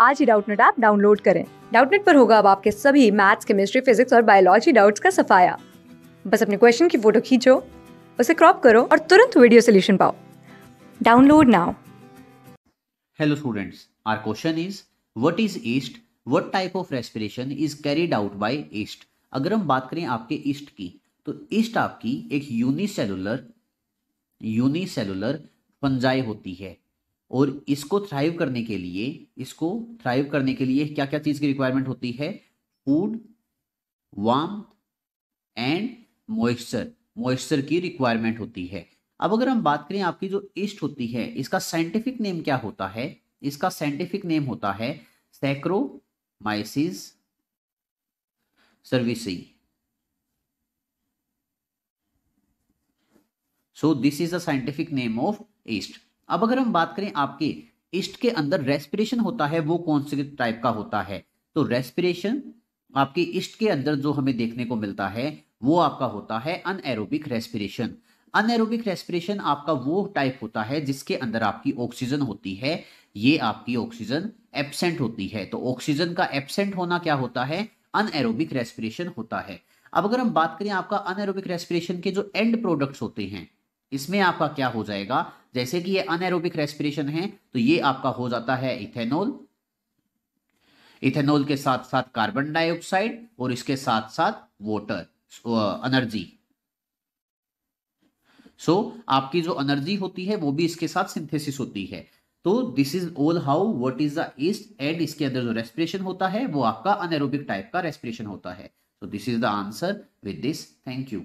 आज ही Doubtnut app download करें डाउटनेट पर होगा अब आपके सभी मैथ्स केमिस्ट्री फिजिक्स और बायोलॉजी डाउट्स का सफाया बस अपने क्वेश्चन की फोटो खींचो उसे क्रॉप करो और तुरंत वीडियो सोल्यूशन पाओ download now hello students our question is what is yeast what type of respiration is carried out by yeast अगर हम बात करें आपके ईस्ट की तो ईस्ट आपकी एक यूनिसेलुलर यूनिसेलुलर फंजाई होती है और इसको थ्राइव करने के लिए इसको थ्राइव करने के लिए क्या क्या चीज़ की रिक्वायरमेंट होती है food warm and moisture moisture की रिक्वायरमेंट होती है अब अगर हम बात करें आपकी जो ईस्ट होती है इसका साइंटिफिक नेम क्या होता है इसका साइंटिफिक नेम होता है Saccharomyces cerevisiae so this is the scientific name of yeast अब अगर हम बात करें आपके इष्ट के अंदर रेस्पिरेशन होता है वो कौन से टाइप का होता है तो रेस्पिरेशन आपके इष्ट के अंदर जो हमें देखने को मिलता है वो आपका होता है अनएरोबिक रेस्पिरेशन अनएरोबिक रेस्पिरेशन आपका वो टाइप होता है जिसके अंदर आपकी ऑक्सीजन होती है ये आपकी ऑक्सीजन एबसेंट होती है तो ऑक्सीजन का एबसेंट होना क्या होता है अनएरोबिक रेस्पिरेशन होता है अब अगर हम बात करें आपका एरोबिक रेस्पिरेशन के जो एंड प्रोडक्ट्स होते हैं इसमें आपका क्या हो जाएगा जैसे कि ये अनएरोबिक रेस्पिरेशन है तो ये आपका हो जाता है इथेनॉल इथेनॉल के साथ साथ कार्बन डाइऑक्साइड और इसके साथ साथ वाटर एनर्जी सो आपकी जो एनर्जी होती है वो भी इसके साथ सिंथेसिस होती है तो this is all how what is the yeast and इसके अंदर जो रेस्पिरेशन होता है वो आपका अनएरोबिक टाइप का रेस्पिरेशन होता है so this is the answer with this thank you